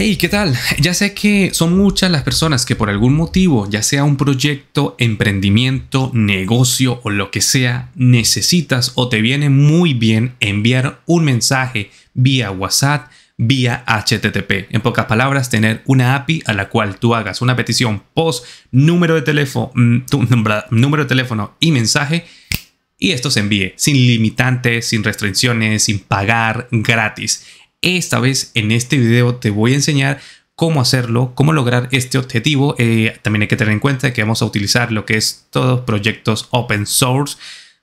Hey, ¿qué tal? Ya sé que son muchas las personas que por algún motivo, ya sea un proyecto, emprendimiento, negocio o lo que sea, necesitas o te viene muy bien enviar un mensaje vía WhatsApp, vía HTTP. En pocas palabras, tener una API a la cual tú hagas una petición post, número de teléfono, mm, número de teléfono y mensaje y esto se envíe sin limitantes, sin restricciones, sin pagar, gratis. Esta vez en este video te voy a enseñar cómo hacerlo, cómo lograr este objetivo. Eh, también hay que tener en cuenta que vamos a utilizar lo que es todos proyectos open source.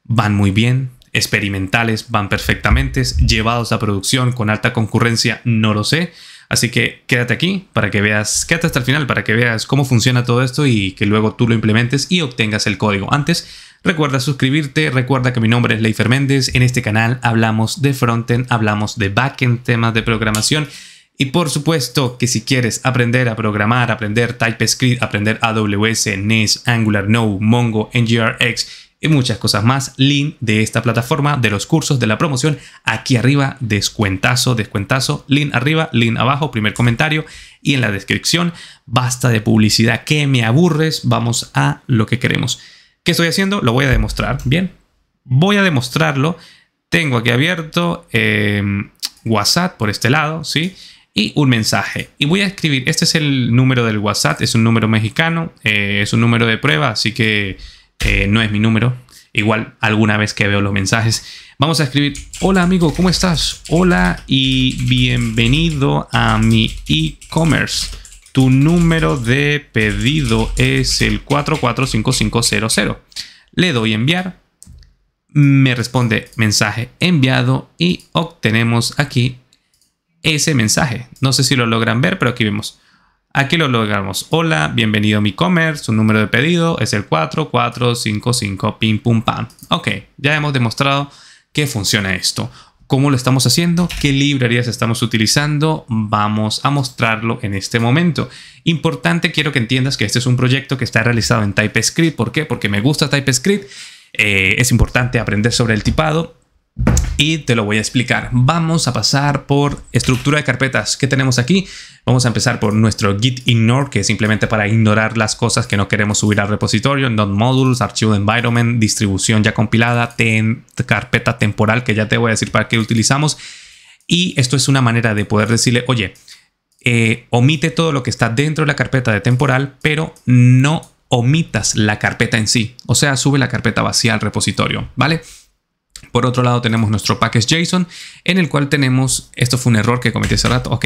Van muy bien, experimentales van perfectamente, llevados a producción con alta concurrencia, no lo sé. Así que quédate aquí para que veas, quédate hasta el final para que veas cómo funciona todo esto y que luego tú lo implementes y obtengas el código. Antes, recuerda suscribirte, recuerda que mi nombre es Leifer Méndez, en este canal hablamos de frontend, hablamos de backend, temas de programación y por supuesto que si quieres aprender a programar, aprender TypeScript, aprender AWS, NES, Angular, Node, Mongo, NGRX, y muchas cosas más. Link de esta plataforma, de los cursos, de la promoción, aquí arriba, descuentazo, descuentazo, link arriba, link abajo, primer comentario y en la descripción. Basta de publicidad, que me aburres, vamos a lo que queremos. que estoy haciendo? Lo voy a demostrar, ¿bien? Voy a demostrarlo. Tengo aquí abierto em, WhatsApp por este lado, ¿sí? y un mensaje. Y voy a escribir, este es el número del WhatsApp, es un número mexicano, eh, es un número de prueba, así que eh, no es mi número. Igual alguna vez que veo los mensajes. Vamos a escribir, hola amigo, ¿cómo estás? Hola y bienvenido a mi e-commerce. Tu número de pedido es el 445500. Le doy enviar. Me responde mensaje enviado y obtenemos aquí ese mensaje. No sé si lo logran ver, pero aquí vemos Aquí lo logramos. Hola, bienvenido a mi comer. Su número de pedido es el 4455 pim pum pam. Ok, ya hemos demostrado que funciona esto. ¿Cómo lo estamos haciendo? ¿Qué librerías estamos utilizando? Vamos a mostrarlo en este momento. Importante, quiero que entiendas que este es un proyecto que está realizado en TypeScript. ¿Por qué? Porque me gusta TypeScript. Eh, es importante aprender sobre el tipado y te lo voy a explicar. Vamos a pasar por estructura de carpetas. que tenemos aquí? Vamos a empezar por nuestro git ignore, que es simplemente para ignorar las cosas que no queremos subir al repositorio. Not modules, archivo environment, distribución ya compilada, ten, carpeta temporal, que ya te voy a decir para qué utilizamos. Y esto es una manera de poder decirle, oye, eh, omite todo lo que está dentro de la carpeta de temporal, pero no omitas la carpeta en sí. O sea, sube la carpeta vacía al repositorio, ¿vale? Por otro lado tenemos nuestro package JSON en el cual tenemos, esto fue un error que cometí hace rato, ok,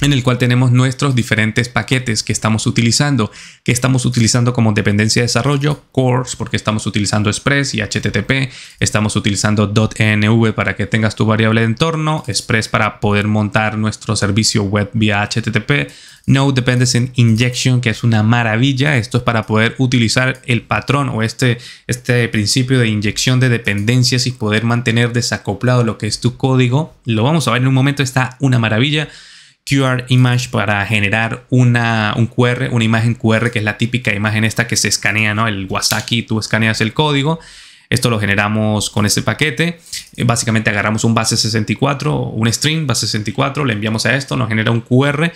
en el cual tenemos nuestros diferentes paquetes que estamos utilizando, que estamos utilizando como dependencia de desarrollo, cores, porque estamos utilizando Express y HTTP, estamos utilizando .env para que tengas tu variable de entorno, Express para poder montar nuestro servicio web vía HTTP, no Dependency Injection, que es una maravilla. Esto es para poder utilizar el patrón o este, este principio de inyección de dependencias y poder mantener desacoplado lo que es tu código. Lo vamos a ver en un momento, está una maravilla. QR image para generar una, un QR, una imagen QR que es la típica imagen esta que se escanea, ¿no? El Wasaki, tú escaneas el código. Esto lo generamos con este paquete. Eh, básicamente agarramos un base 64, un string base 64, le enviamos a esto, nos genera un QR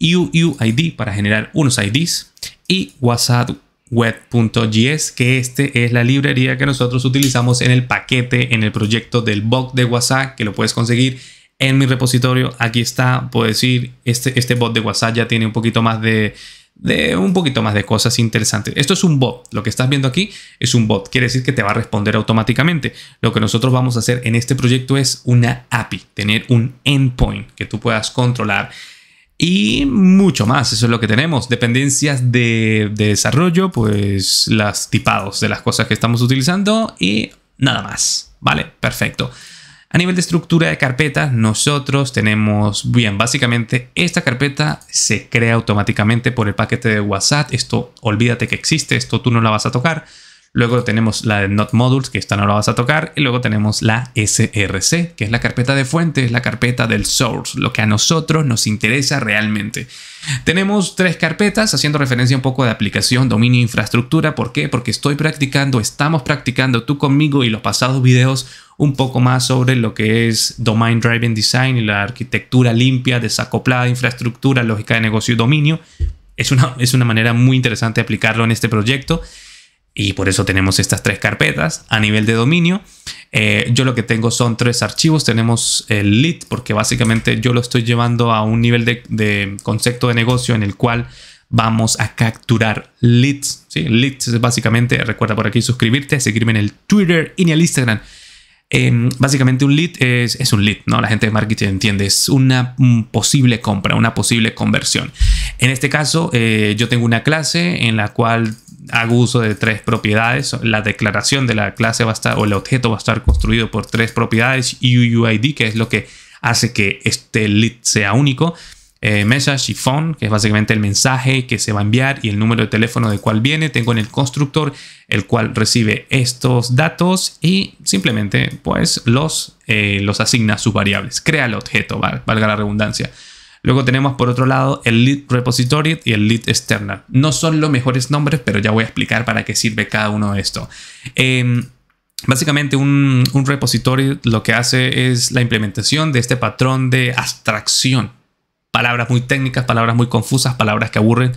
UUID para generar unos IDs y WhatsApp web.js, que este es la librería que nosotros utilizamos en el paquete, en el proyecto del bot de WhatsApp, que lo puedes conseguir en mi repositorio. Aquí está, puedo decir, este, este bot de WhatsApp ya tiene un poquito más de, un poquito más de cosas interesantes. Esto es un bot. Lo que estás viendo aquí es un bot. Quiere decir que te va a responder automáticamente. Lo que nosotros vamos a hacer en este proyecto es una API, tener un endpoint que tú puedas controlar y mucho más. Eso es lo que tenemos. Dependencias de, desarrollo, pues las tipados de las cosas que estamos utilizando y nada más. Vale, perfecto. A nivel de estructura de carpeta, nosotros tenemos, bien, básicamente esta carpeta se crea automáticamente por el paquete de WhatsApp. Esto olvídate que existe, esto tú no la vas a tocar. Luego tenemos la de not modules, que esta no la vas a tocar. Y luego tenemos la src, que es la carpeta de fuentes la carpeta del source, lo que a nosotros nos interesa realmente. Tenemos tres carpetas, haciendo referencia un poco de aplicación, dominio, e infraestructura. ¿Por qué? Porque estoy practicando, estamos practicando tú conmigo y los pasados videos un poco más sobre lo que es Domain Driving Design y la arquitectura limpia, desacoplada, infraestructura, lógica de negocio y dominio. Es una, es una manera muy interesante de aplicarlo en este proyecto y por eso tenemos estas tres carpetas a nivel de dominio. Eh, yo lo que tengo son tres archivos. Tenemos el lead porque básicamente yo lo estoy llevando a un nivel de, concepto de negocio en el cual vamos a capturar leads. ¿sí? Leads es básicamente, recuerda por aquí suscribirte, seguirme en el Twitter y en el Instagram. Em, básicamente un lead es, un lead, ¿no? La gente de marketing entiende, es una posible compra, una posible conversión. En este caso, eh, yo tengo una clase en la cual hago uso de tres propiedades. La declaración de la clase va a estar o el objeto va a estar construido por tres propiedades UUID, que es lo que hace que este lead sea único. Eh, message y phone, que es básicamente el mensaje que se va a enviar y el número de teléfono del cual viene. Tengo en el constructor el cual recibe estos datos y simplemente pues los, eh, los asigna a sus variables. Crea el objeto, valga la redundancia. Luego tenemos por otro lado el Lead Repository y el Lead External. No son los mejores nombres, pero ya voy a explicar para qué sirve cada uno de estos. Em, básicamente un, un repositorio lo que hace es la implementación de este patrón de abstracción. Palabras muy técnicas, palabras muy confusas, palabras que aburren.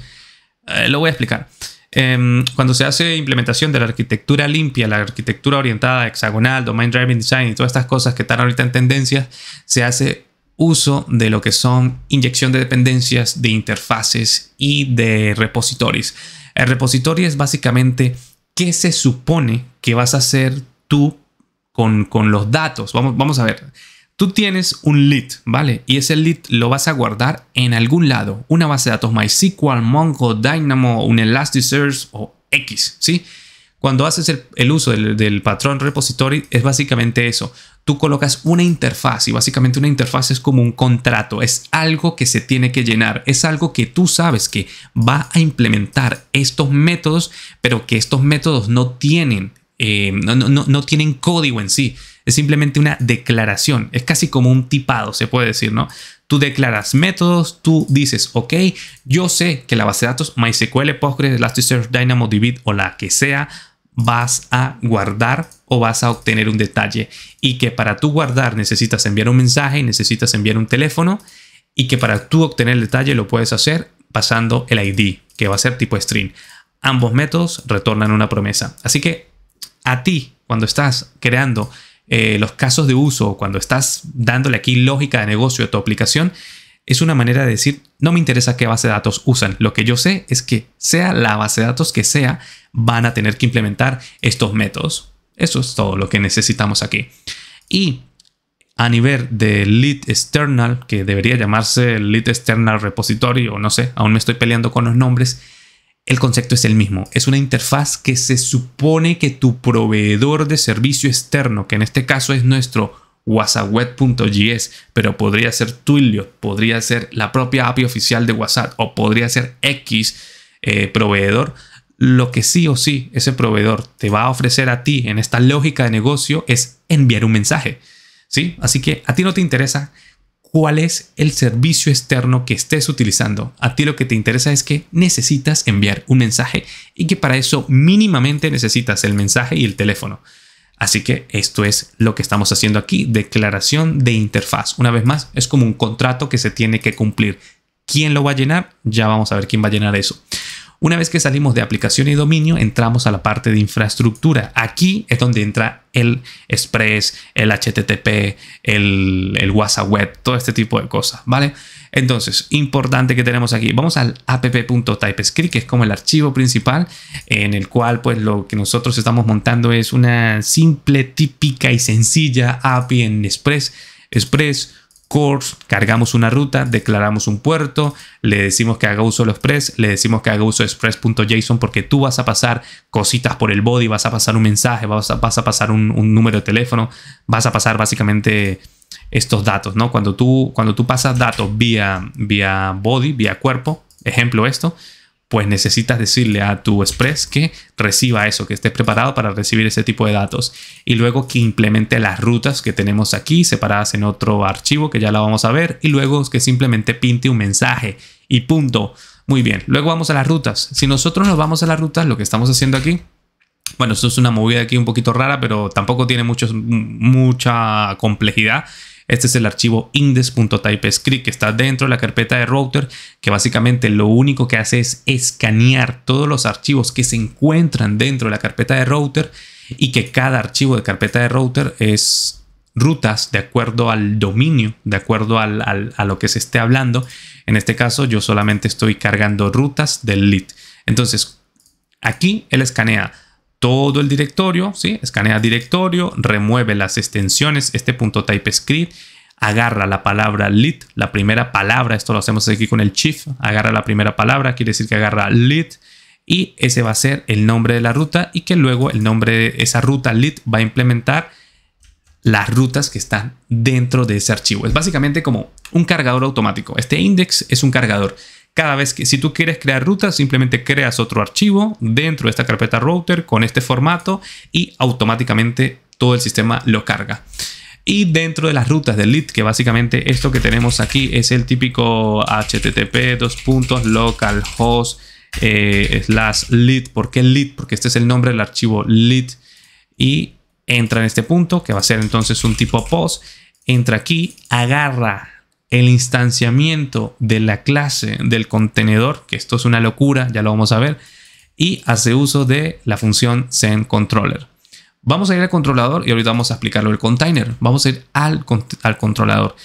Eh, lo voy a explicar. Em, cuando se hace implementación de la arquitectura limpia, la arquitectura orientada hexagonal, domain driving design y todas estas cosas que están ahorita en tendencia, se hace uso de lo que son inyección de dependencias, de interfaces y de repositorios El repositorio es básicamente qué se supone que vas a hacer tú con, los datos. Vamos, vamos a ver. Tú tienes un lead, ¿vale? Y ese lead lo vas a guardar en algún lado. Una base de datos MySQL, Mongo, Dynamo, un Elasticsearch o X, ¿sí? sí cuando haces el, uso del, patrón repository es básicamente eso. Tú colocas una interfaz y básicamente una interfaz es como un contrato, es algo que se tiene que llenar, es algo que tú sabes que va a implementar estos métodos, pero que estos métodos no tienen, eh, no, no, no tienen código en sí. Es simplemente una declaración, es casi como un tipado, se puede decir, ¿no? Tú declaras métodos, tú dices, ok, yo sé que la base de datos MySQL, Postgres, Elasticsearch, DynamoDB o la que sea vas a guardar o vas a obtener un detalle y que para tú guardar necesitas enviar un mensaje, necesitas enviar un teléfono y que para tú obtener el detalle lo puedes hacer pasando el ID, que va a ser tipo string. Ambos métodos retornan una promesa. Así que a ti, cuando estás creando eh, los casos de uso, cuando estás dándole aquí lógica de negocio a tu aplicación, es una manera de decir, no me interesa qué base de datos usan, lo que yo sé es que sea la base de datos que sea, van a tener que implementar estos métodos. Eso es todo lo que necesitamos aquí. Y a nivel de lead external, que debería llamarse lead external repository o no sé, aún me estoy peleando con los nombres, el concepto es el mismo. Es una interfaz que se supone que tu proveedor de servicio externo, que en este caso es nuestro WhatsApp.js, pero podría ser Twilio, podría ser la propia API oficial de WhatsApp o podría ser X eh, proveedor. Lo que sí o sí ese proveedor te va a ofrecer a ti en esta lógica de negocio es enviar un mensaje. ¿sí? Así que a ti no te interesa cuál es el servicio externo que estés utilizando. A ti lo que te interesa es que necesitas enviar un mensaje y que para eso mínimamente necesitas el mensaje y el teléfono. Así que esto es lo que estamos haciendo aquí, declaración de interfaz. Una vez más, es como un contrato que se tiene que cumplir. ¿Quién lo va a llenar? Ya vamos a ver quién va a llenar eso. Una vez que salimos de aplicación y dominio, entramos a la parte de infraestructura. Aquí es donde entra el Express, el HTTP, el, WhatsApp Web, todo este tipo de cosas, ¿vale? vale entonces, importante que tenemos aquí, vamos al app.typescript, que es como el archivo principal, en el cual pues lo que nosotros estamos montando es una simple, típica y sencilla API en Express. Express course, cargamos una ruta, declaramos un puerto, le decimos que haga uso de Express, le decimos que haga uso de express.json porque tú vas a pasar cositas por el body, vas a pasar un mensaje, vas a, pasar un número de teléfono, vas a pasar básicamente estos datos, ¿no? Cuando tú, cuando tú pasas datos vía, vía body, vía cuerpo, ejemplo esto, pues necesitas decirle a tu Express que reciba eso, que esté preparado para recibir ese tipo de datos y luego que implemente las rutas que tenemos aquí separadas en otro archivo que ya la vamos a ver y luego que simplemente pinte un mensaje y punto. Muy bien, luego vamos a las rutas. Si nosotros nos vamos a las rutas, lo que estamos haciendo aquí, bueno, esto es una movida aquí un poquito rara, pero tampoco tiene mucha complejidad este es el archivo script que está dentro de la carpeta de router, que básicamente lo único que hace es escanear todos los archivos que se encuentran dentro de la carpeta de router y que cada archivo de carpeta de router es rutas de acuerdo al dominio, de acuerdo a lo que se esté hablando. En este caso yo solamente estoy cargando rutas del lead. Entonces, aquí él escanea todo el directorio, ¿sí? escanea directorio, remueve las extensiones, este punto TypeScript, agarra la palabra lit, la primera palabra, esto lo hacemos aquí con el shift, agarra la primera palabra, quiere decir que agarra lit, y ese va a ser el nombre de la ruta y que luego el nombre de esa ruta lit va a implementar las rutas que están dentro de ese archivo. Es básicamente como un cargador automático. Este index es un cargador. Cada vez que si tú quieres crear rutas, simplemente creas otro archivo dentro de esta carpeta router con este formato y automáticamente todo el sistema lo carga. Y dentro de las rutas del lead, que básicamente esto que tenemos aquí es el típico http dos puntos localhost eh, slash lead. ¿Por qué lead? Porque este es el nombre del archivo lead. Y entra en este punto, que va a ser entonces un tipo post. Entra aquí, agarra el instanciamiento de la clase del contenedor, que esto es una locura, ya lo vamos a ver, y hace uso de la función send controller. Vamos a ir al controlador y ahorita vamos a explicarlo el container. Vamos a ir al, al controlador.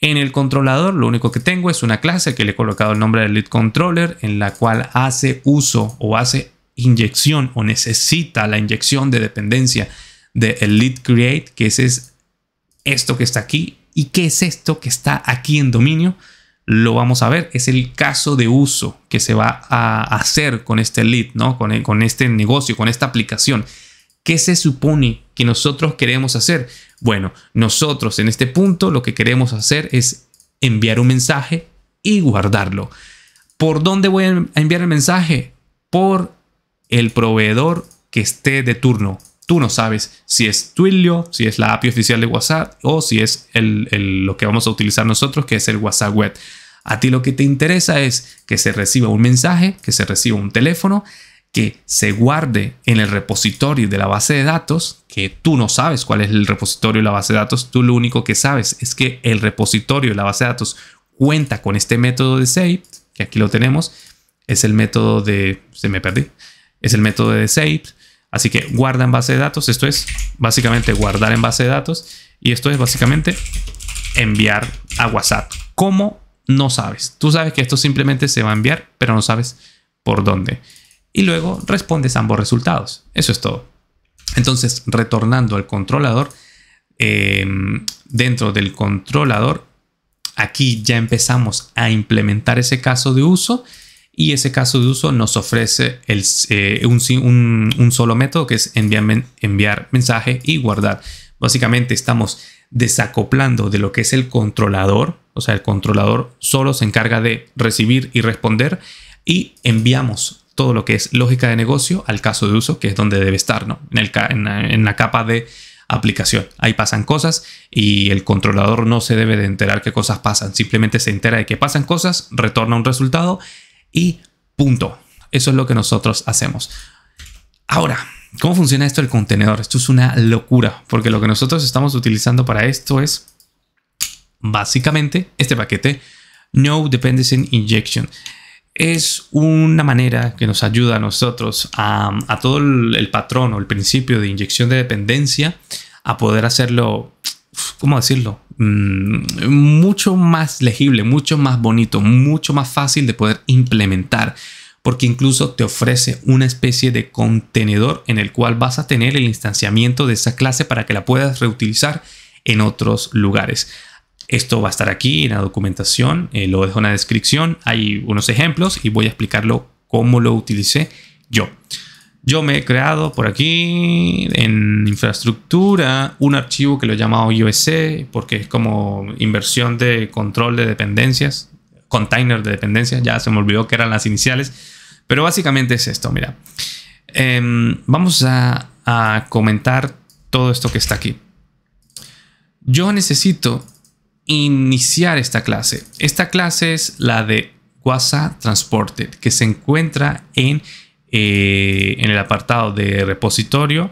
En el controlador lo único que tengo es una clase que le he colocado el nombre de lead controller en la cual hace uso o hace inyección o necesita la inyección de dependencia del de lead create, que ese es esto que está aquí ¿Y qué es esto que está aquí en dominio? Lo vamos a ver, es el caso de uso que se va a hacer con este lead, ¿no? con, con este negocio, con esta aplicación. ¿Qué se supone que nosotros queremos hacer? Bueno, nosotros en este punto lo que queremos hacer es enviar un mensaje y guardarlo. ¿Por dónde voy a enviar el mensaje? Por el proveedor que esté de turno tú no sabes si es Twilio, si es la API oficial de WhatsApp o si es el, lo que vamos a utilizar nosotros, que es el WhatsApp web. A ti lo que te interesa es que se reciba un mensaje, que se reciba un teléfono, que se guarde en el repositorio de la base de datos, que tú no sabes cuál es el repositorio de la base de datos, tú lo único que sabes es que el repositorio de la base de datos cuenta con este método de save, que aquí lo tenemos, es el método de, se me perdí, es el método de save Así que guarda en base de datos. Esto es básicamente guardar en base de datos. Y esto es básicamente enviar a WhatsApp. ¿Cómo? No sabes. Tú sabes que esto simplemente se va a enviar, pero no sabes por dónde. Y luego respondes ambos resultados. Eso es todo. Entonces, retornando al controlador, em, dentro del controlador, aquí ya empezamos a implementar ese caso de uso y ese caso de uso nos ofrece el, eh, un, solo método que es enviar, enviar mensaje y guardar. Básicamente estamos desacoplando de lo que es el controlador, o sea, el controlador solo se encarga de recibir y responder y enviamos todo lo que es lógica de negocio al caso de uso, que es donde debe estar, ¿no? En, la, en la capa de aplicación. Ahí pasan cosas y el controlador no se debe de enterar qué cosas pasan, simplemente se entera de que pasan cosas, retorna un resultado y punto. Eso es lo que nosotros hacemos. Ahora, ¿cómo funciona esto el contenedor? Esto es una locura, porque lo que nosotros estamos utilizando para esto es básicamente este paquete No Dependency Injection. Es una manera que nos ayuda a nosotros, a, todo el patrón o el principio de inyección de dependencia, a poder hacerlo ¿cómo decirlo? Mm, mucho más legible, mucho más bonito, mucho más fácil de poder implementar, porque incluso te ofrece una especie de contenedor en el cual vas a tener el instanciamiento de esa clase para que la puedas reutilizar en otros lugares. Esto va a estar aquí en la documentación, eh, lo dejo en la descripción, hay unos ejemplos y voy a explicarlo cómo lo utilicé yo. Yo me he creado por aquí en infraestructura un archivo que lo he llamado IOC porque es como inversión de control de dependencias, container de dependencias, ya se me olvidó que eran las iniciales, pero básicamente es esto, mira. Em, vamos a, a comentar todo esto que está aquí. Yo necesito iniciar esta clase. Esta clase es la de WhatsApp Transported que se encuentra en eh, en el apartado de repositorio,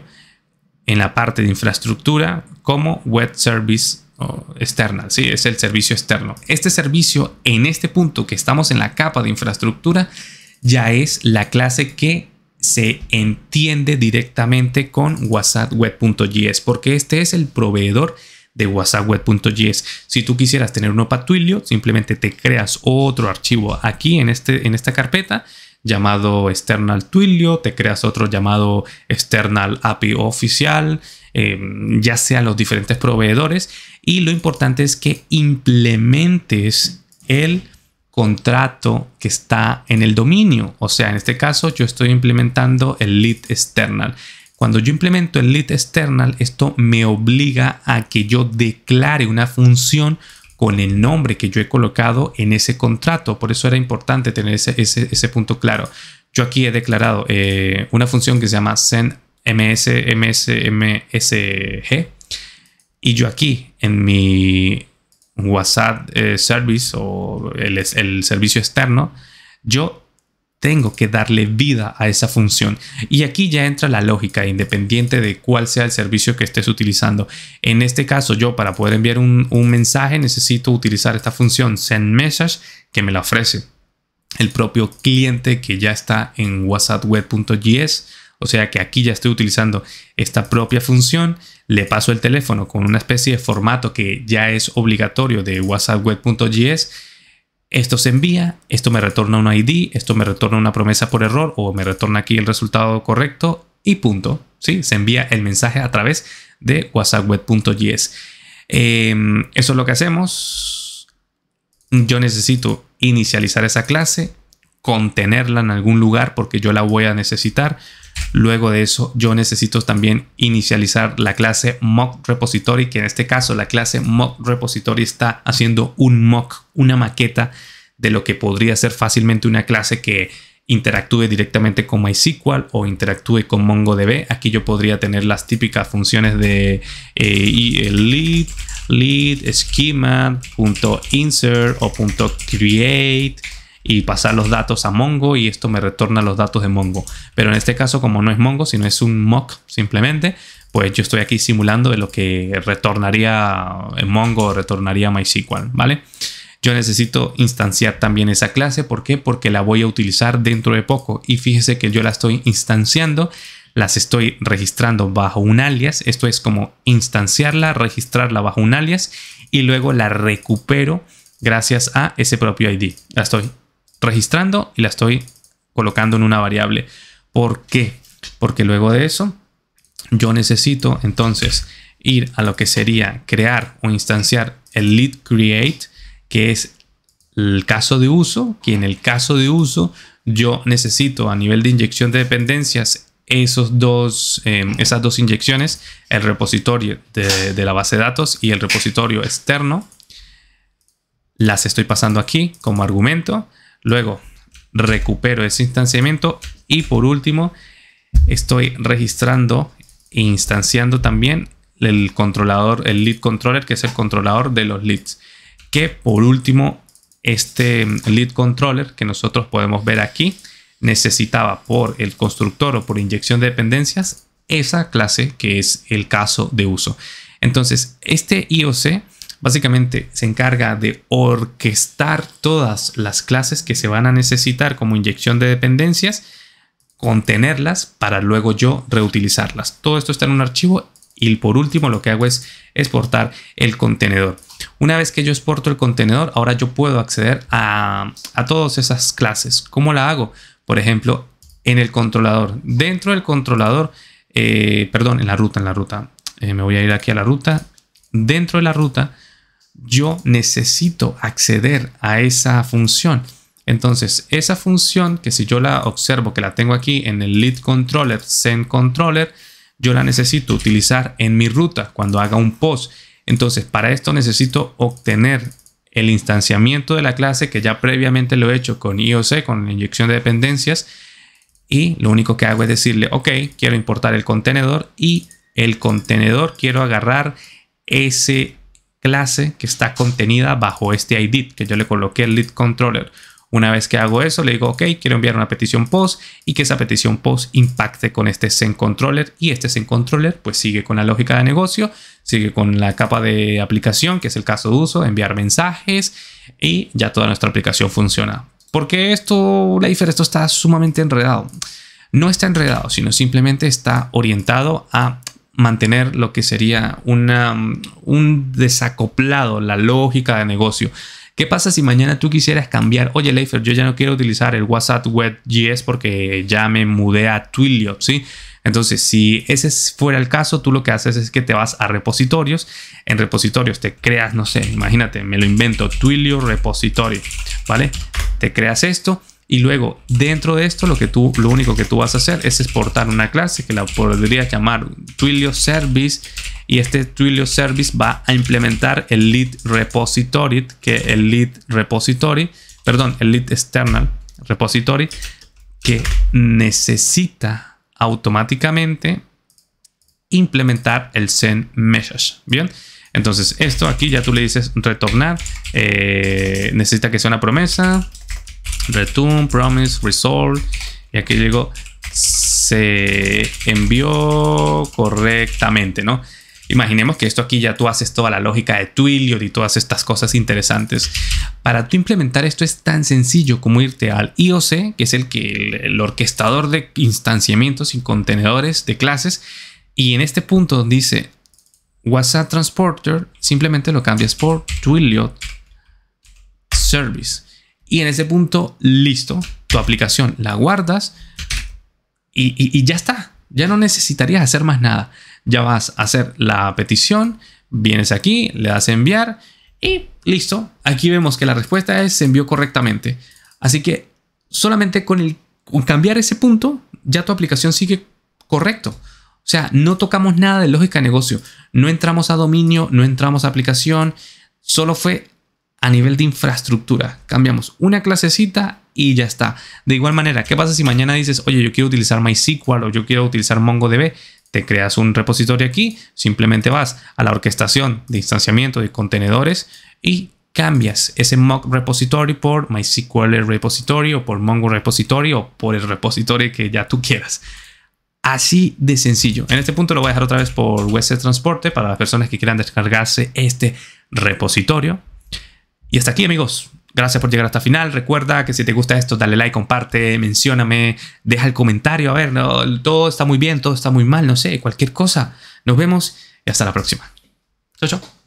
en la parte de infraestructura, como web service external, si es el servicio externo. Este servicio, en este punto que estamos en la capa de infraestructura, ya es la clase que se entiende directamente con whatsapp Web.js, porque este es el proveedor de whatsapp Web.js. Si tú quisieras tener uno para simplemente te creas otro archivo aquí en, este, en esta carpeta llamado External Twilio, te creas otro llamado External API Oficial, eh, ya sea los diferentes proveedores. Y lo importante es que implementes el contrato que está en el dominio. O sea, en este caso yo estoy implementando el lead external. Cuando yo implemento el lead external, esto me obliga a que yo declare una función con el nombre que yo he colocado en ese contrato. Por eso era importante tener ese, punto claro. Yo aquí he declarado eh, una función que se llama send ms, y yo aquí en mi WhatsApp eh, service o el, el servicio externo, yo tengo que darle vida a esa función. Y aquí ya entra la lógica, independiente de cuál sea el servicio que estés utilizando. En este caso, yo para poder enviar un, mensaje necesito utilizar esta función sendMessage que me la ofrece el propio cliente que ya está en whatsappweb.js. O sea que aquí ya estoy utilizando esta propia función, le paso el teléfono con una especie de formato que ya es obligatorio de whatsappweb.js esto se envía, esto me retorna un ID, esto me retorna una promesa por error o me retorna aquí el resultado correcto y punto. ¿sí? Se envía el mensaje a través de whatsappweb.js. Em, eso es lo que hacemos. Yo necesito inicializar esa clase, contenerla en algún lugar porque yo la voy a necesitar. Luego de eso, yo necesito también inicializar la clase mock repository, que en este caso la clase mock repository está haciendo un mock, una maqueta de lo que podría ser fácilmente una clase que interactúe directamente con MySQL o interactúe con MongoDB. Aquí yo podría tener las típicas funciones de eh, lead, lead, schema, punto insert o punto create y pasar los datos a Mongo y esto me retorna los datos de Mongo. Pero en este caso, como no es Mongo, sino es un mock simplemente, pues yo estoy aquí simulando de lo que retornaría en Mongo o retornaría MySQL, ¿vale? Yo necesito instanciar también esa clase, ¿por qué? Porque la voy a utilizar dentro de poco y fíjese que yo la estoy instanciando las estoy registrando bajo un alias, esto es como instanciarla, registrarla bajo un alias y luego la recupero gracias a ese propio ID. La estoy registrando y la estoy colocando en una variable. ¿Por qué? Porque luego de eso yo necesito entonces ir a lo que sería crear o instanciar el lead create, que es el caso de uso, que en el caso de uso yo necesito a nivel de inyección de dependencias esos dos, eh, esas dos inyecciones, el repositorio de la base de datos y el repositorio externo, las estoy pasando aquí como argumento. Luego, recupero ese instanciamiento y por último, estoy registrando e instanciando también el controlador, el lead controller, que es el controlador de los leads. Que por último, este lead controller que nosotros podemos ver aquí necesitaba por el constructor o por inyección de dependencias esa clase que es el caso de uso. Entonces, este IOC Básicamente se encarga de orquestar todas las clases que se van a necesitar como inyección de dependencias, contenerlas para luego yo reutilizarlas. Todo esto está en un archivo y por último lo que hago es exportar el contenedor. Una vez que yo exporto el contenedor, ahora yo puedo acceder a, todas esas clases. ¿Cómo la hago? Por ejemplo, en el controlador. Dentro del controlador, eh, perdón, en la ruta, en la ruta. Eh, me voy a ir aquí a la ruta. Dentro de la ruta yo necesito acceder a esa función. Entonces, esa función que si yo la observo, que la tengo aquí en el lead controller, send controller, yo la necesito utilizar en mi ruta cuando haga un post. Entonces, para esto necesito obtener el instanciamiento de la clase que ya previamente lo he hecho con IOC, con la inyección de dependencias. Y lo único que hago es decirle, ok, quiero importar el contenedor y el contenedor quiero agarrar ese clase que está contenida bajo este ID que yo le coloqué el lead controller. Una vez que hago eso, le digo, ok, quiero enviar una petición post y que esa petición post impacte con este send controller y este send controller pues sigue con la lógica de negocio, sigue con la capa de aplicación, que es el caso de uso, enviar mensajes y ya toda nuestra aplicación funciona. Porque esto, Leifer, esto está sumamente enredado. No está enredado, sino simplemente está orientado a mantener lo que sería una, un desacoplado, la lógica de negocio. ¿Qué pasa si mañana tú quisieras cambiar? Oye, Leifer, yo ya no quiero utilizar el WhatsApp WebGS porque ya me mudé a Twilio, ¿sí? Entonces, si ese fuera el caso, tú lo que haces es que te vas a repositorios. En repositorios te creas, no sé, imagínate, me lo invento, Twilio repositorio, ¿vale? Te creas esto y luego, dentro de esto, lo, que tú, lo único que tú vas a hacer es exportar una clase que la podría llamar Twilio Service. Y este Twilio Service va a implementar el lead repository, que el lead repository, perdón, el lead external repository, que necesita automáticamente implementar el send message. Bien, entonces esto aquí ya tú le dices retornar, eh, necesita que sea una promesa return, promise, Resolve Y aquí llegó se envió correctamente, ¿no? Imaginemos que esto aquí ya tú haces toda la lógica de Twilio y todas estas cosas interesantes. Para tú implementar esto es tan sencillo como irte al IOC, que es el, que, el, orquestador de instanciamientos y contenedores de clases. Y en este punto dice WhatsApp Transporter, simplemente lo cambias por Twilio Service. Y en ese punto, listo, tu aplicación la guardas y, ya está. Ya no necesitarías hacer más nada. Ya vas a hacer la petición, vienes aquí, le das enviar y listo. Aquí vemos que la respuesta es se envió correctamente. Así que solamente con, el, cambiar ese punto, ya tu aplicación sigue correcto. O sea, no tocamos nada de lógica de negocio. No entramos a dominio, no entramos a aplicación. Solo fue a nivel de infraestructura. Cambiamos una clasecita y ya está. De igual manera, ¿qué pasa si mañana dices, oye, yo quiero utilizar MySQL o yo quiero utilizar MongoDB? Te creas un repositorio aquí, simplemente vas a la orquestación de instanciamiento de contenedores y cambias ese mock repository por MySQL repository o por Mongo repository o por el repositorio que ya tú quieras. Así de sencillo. En este punto lo voy a dejar otra vez por WS Transporte para las personas que quieran descargarse este repositorio. Y hasta aquí amigos. Gracias por llegar hasta el final. Recuerda que si te gusta esto, dale like, comparte, mencióname, deja el comentario. A ver, todo está muy bien, todo está muy mal, no sé, cualquier cosa. Nos vemos y hasta la próxima. chao.